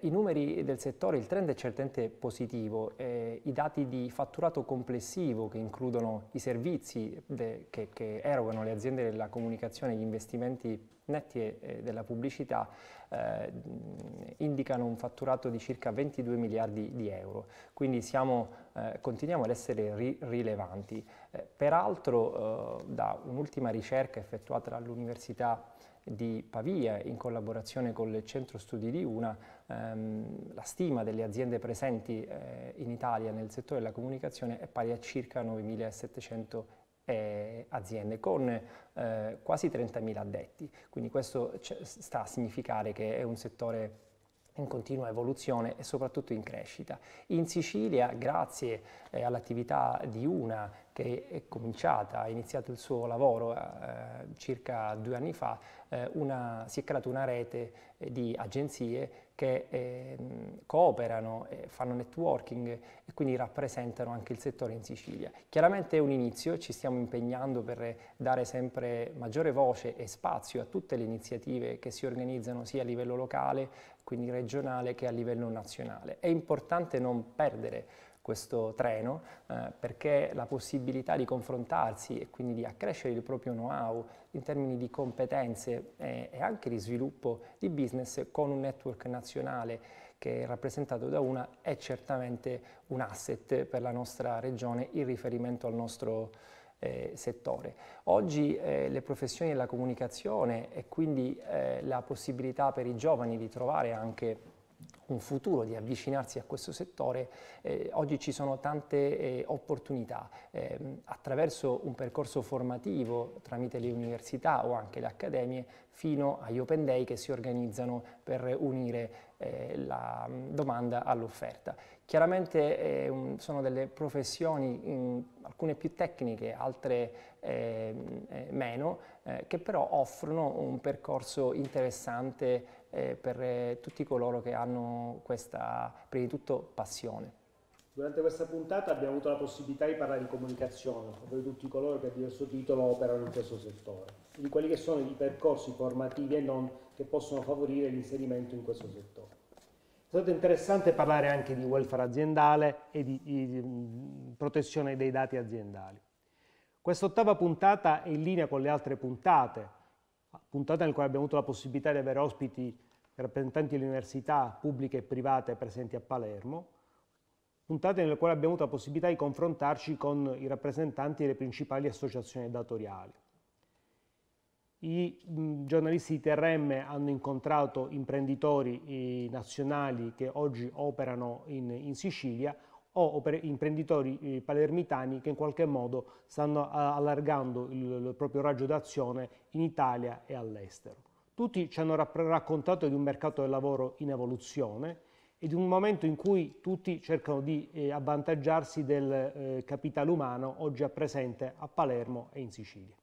I numeri del settore, il trend è certamente positivo, eh, i dati di fatturato complessivo che includono i servizi de, che, che erogano le aziende della comunicazione, gli investimenti netti e, della pubblicità eh, indicano un fatturato di circa 22 miliardi di euro, quindi siamo, eh, continuiamo ad essere ri rilevanti. Eh, peraltro eh, da un'ultima ricerca effettuata dall'Università di Pavia in collaborazione con il Centro Studi di Una, ehm, la stima delle aziende presenti eh, in Italia nel settore della comunicazione è pari a circa 9.700 eh, aziende con eh, quasi 30.000 addetti, quindi questo sta a significare che è un settore in continua evoluzione e soprattutto in crescita. In Sicilia, grazie eh, all'attività di una che è cominciata, ha iniziato il suo lavoro eh, circa due anni fa, eh, una, si è creata una rete eh, di agenzie che eh, cooperano, fanno networking e quindi rappresentano anche il settore in Sicilia. Chiaramente è un inizio, ci stiamo impegnando per dare sempre maggiore voce e spazio a tutte le iniziative che si organizzano sia a livello locale, quindi regionale, che a livello nazionale. È importante non perdere questo treno eh, perché la possibilità di confrontarsi e quindi di accrescere il proprio know-how in termini di competenze e, e anche di sviluppo di business con un network nazionale che è rappresentato da una è certamente un asset per la nostra regione in riferimento al nostro eh, settore. Oggi eh, le professioni della comunicazione e quindi eh, la possibilità per i giovani di trovare anche un futuro di avvicinarsi a questo settore, eh, oggi ci sono tante eh, opportunità. Eh, attraverso un percorso formativo tramite le università o anche le accademie fino agli open day che si organizzano per unire eh, la mm, domanda all'offerta. Chiaramente eh, sono delle professioni in, mm, alcune più tecniche, altre eh, eh, meno, eh, che però offrono un percorso interessante eh, per eh, tutti coloro che hanno questa, prima di tutto, passione. Durante questa puntata abbiamo avuto la possibilità di parlare di comunicazione, ovvero tutti coloro che a diverso titolo operano in questo settore, di quelli che sono i percorsi formativi e non che possono favorire l'inserimento in questo settore. È stato interessante parlare anche di welfare aziendale e di, di protezione dei dati aziendali. Questa ottava puntata è in linea con le altre puntate, puntata nel quale abbiamo avuto la possibilità di avere ospiti rappresentanti delle università pubbliche e private presenti a Palermo, puntate nelle quali abbiamo avuto la possibilità di confrontarci con i rappresentanti delle principali associazioni datoriali. I giornalisti di TRM hanno incontrato imprenditori eh, nazionali che oggi operano in, in Sicilia o imprenditori eh, palermitani che in qualche modo stanno allargando il, proprio raggio d'azione in Italia e all'estero. Tutti ci hanno raccontato di un mercato del lavoro in evoluzione e di un momento in cui tutti cercano di eh, avvantaggiarsi del capitale umano oggi presente a Palermo e in Sicilia.